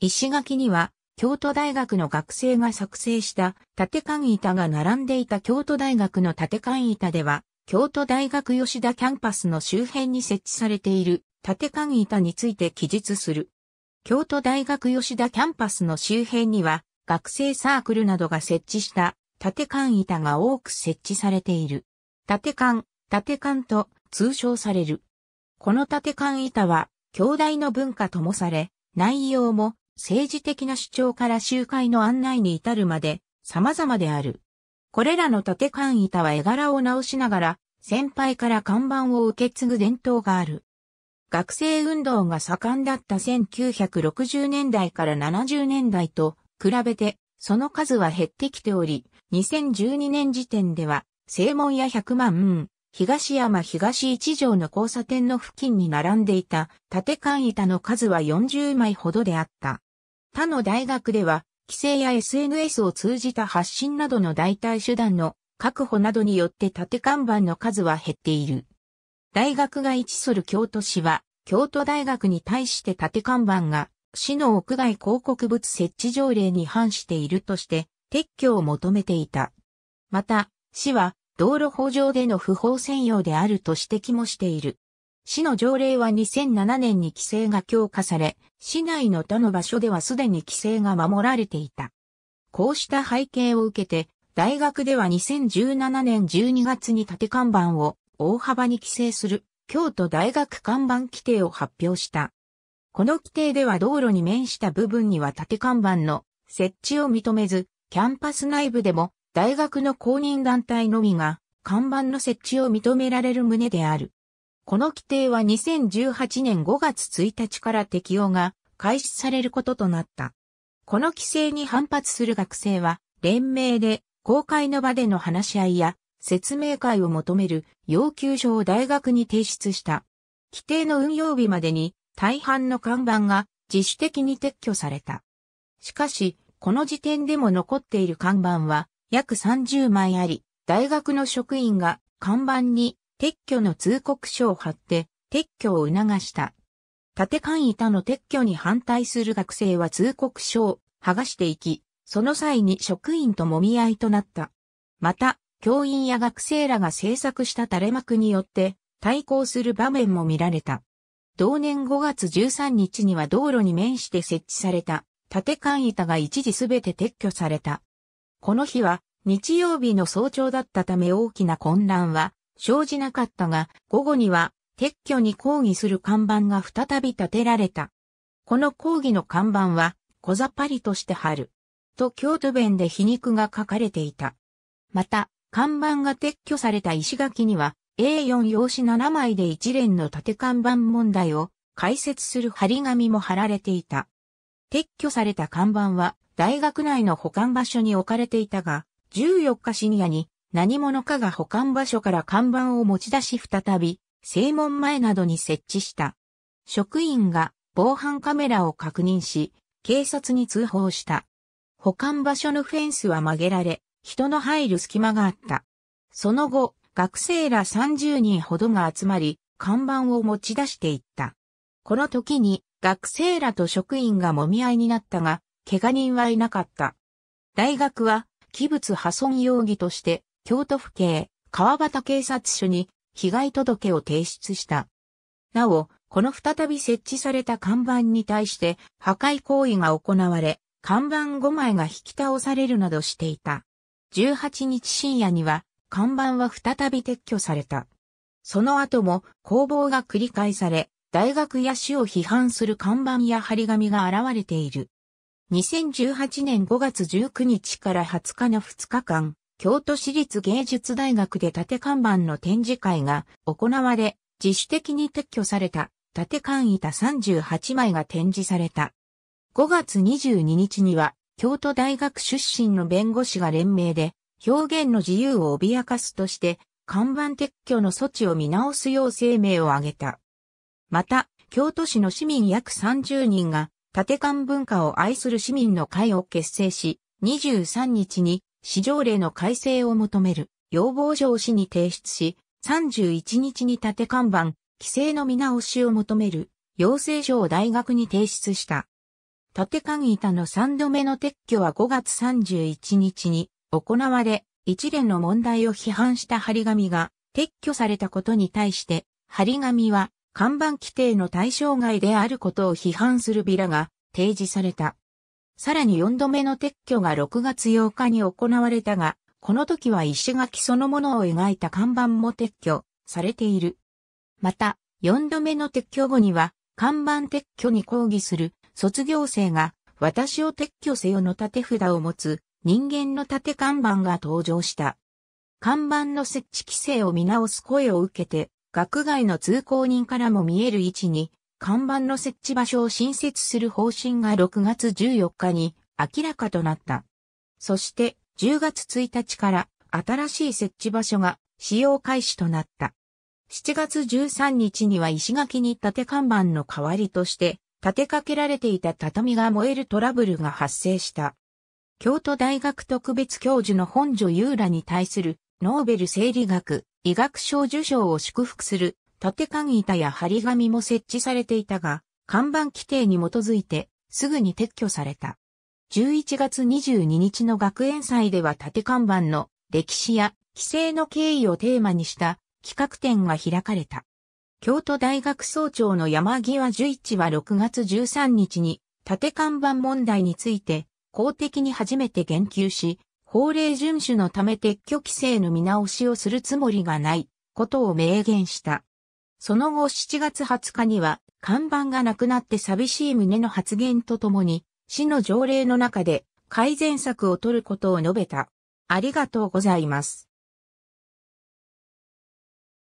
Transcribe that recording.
石垣には、京都大学の学生が作成した縦管板が並んでいた京都大学の縦管板では、京都大学吉田キャンパスの周辺に設置されている縦管板について記述する。京都大学吉田キャンパスの周辺には、学生サークルなどが設置した縦管板が多く設置されている。縦管、縦管と通称される。この縦管板は、京大の文化ともされ、内容も政治的な主張から集会の案内に至るまで様々である。これらの縦間板は絵柄を直しながら、先輩から看板を受け継ぐ伝統がある。学生運動が盛んだった1960年代から70年代と比べて、その数は減ってきており、2012年時点では、正門や百万、東山東一条の交差点の付近に並んでいた縦間板の数は40枚ほどであった。他の大学では、規制や SNS を通じた発信などの代替手段の確保などによって縦看板の数は減っている。大学が位置する京都市は、京都大学に対して縦看板が、市の屋外広告物設置条例に反しているとして、撤去を求めていた。また、市は、道路法上での不法占用であると指摘もしている。市の条例は2007年に規制が強化され、市内の他の場所ではすでに規制が守られていた。こうした背景を受けて、大学では2017年12月に縦看板を大幅に規制する京都大学看板規定を発表した。この規定では道路に面した部分には縦看板の設置を認めず、キャンパス内部でも大学の公認団体のみが看板の設置を認められる旨である。この規定は2018年5月1日から適用が開始されることとなった。この規制に反発する学生は、連名で公開の場での話し合いや説明会を求める要求書を大学に提出した。規定の運用日までに大半の看板が自主的に撤去された。しかし、この時点でも残っている看板は約30枚あり、大学の職員が看板に撤去の通告書を貼って撤去を促した。縦間板の撤去に反対する学生は通告書を剥がしていき、その際に職員と揉み合いとなった。また、教員や学生らが制作した垂れ幕によって対抗する場面も見られた。同年5月13日には道路に面して設置された縦間板が一時すべて撤去された。この日は日曜日の早朝だったため大きな混乱は生じなかったが、午後には撤去に抗議する看板が再び立てられた。この抗議の看板は、小ざっぱりとして貼る。と京都弁で皮肉が書かれていた。また、看板が撤去された石垣には、A4 用紙7枚で一連の縦看板問題を解説する張り紙も貼られていた。撤去された看板は大学内の保管場所に置かれていたが、14日深夜に何者かが保管場所から看板を持ち出し再び、正門前などに設置した。職員が防犯カメラを確認し、警察に通報した。保管場所のフェンスは曲げられ、人の入る隙間があった。その後、学生ら30人ほどが集まり、看板を持ち出していった。この時に、学生らと職員が揉み合いになったが、怪我人はいなかった。大学は、器物破損容疑として、京都府警、川端警察署に被害届を提出した。なお、この再び設置された看板に対して破壊行為が行われ、看板5枚が引き倒されるなどしていた。18日深夜には看板は再び撤去された。その後も攻防が繰り返され、大学や市を批判する看板や張り紙が現れている。2018年5月19日から20日の2日間、京都市立芸術大学で縦看板の展示会が行われ、自主的に撤去された縦看板38枚が展示された。5月22日には、京都大学出身の弁護士が連名で、表現の自由を脅かすとして、看板撤去の措置を見直すよう声明を挙げた。また、京都市の市民約30人が、縦看文化を愛する市民の会を結成し、23日に市場令の改正を求める要望書を市に提出し、31日に立て看板、規制の見直しを求める要請書を大学に提出した。立て看板の3度目の撤去は5月31日に行われ、一連の問題を批判した張り紙が撤去されたことに対して、張り紙は看板規定の対象外であることを批判するビラが提示された。さらに4度目の撤去が6月8日に行われたが、この時は石垣そのものを描いた看板も撤去されている。また、4度目の撤去後には、看板撤去に抗議する卒業生が、私を撤去せよの縦札を持つ人間の縦看板が登場した。看板の設置規制を見直す声を受けて、学外の通行人からも見える位置に看板の設置場所を新設する方針が6月14日に明らかとなった。そして10月1日から新しい設置場所が使用開始となった。7月13日には石垣に建て看板の代わりとして立てかけられていた畳が燃えるトラブルが発生した。京都大学特別教授の本所優らに対するノーベル生理学医学賞受賞を祝福する縦管板や張り紙も設置されていたが、看板規定に基づいて、すぐに撤去された。11月22日の学園祭では縦看板の歴史や規制の経緯をテーマにした企画展が開かれた。京都大学総長の山際十一は6月13日に縦看板問題について公的に初めて言及し、法令遵守のため撤去規制の見直しをするつもりがないことを明言した。その後7月20日には、看板がなくなって寂しい旨の発言とともに、市の条例の中で改善策を取ることを述べた。ありがとうございます。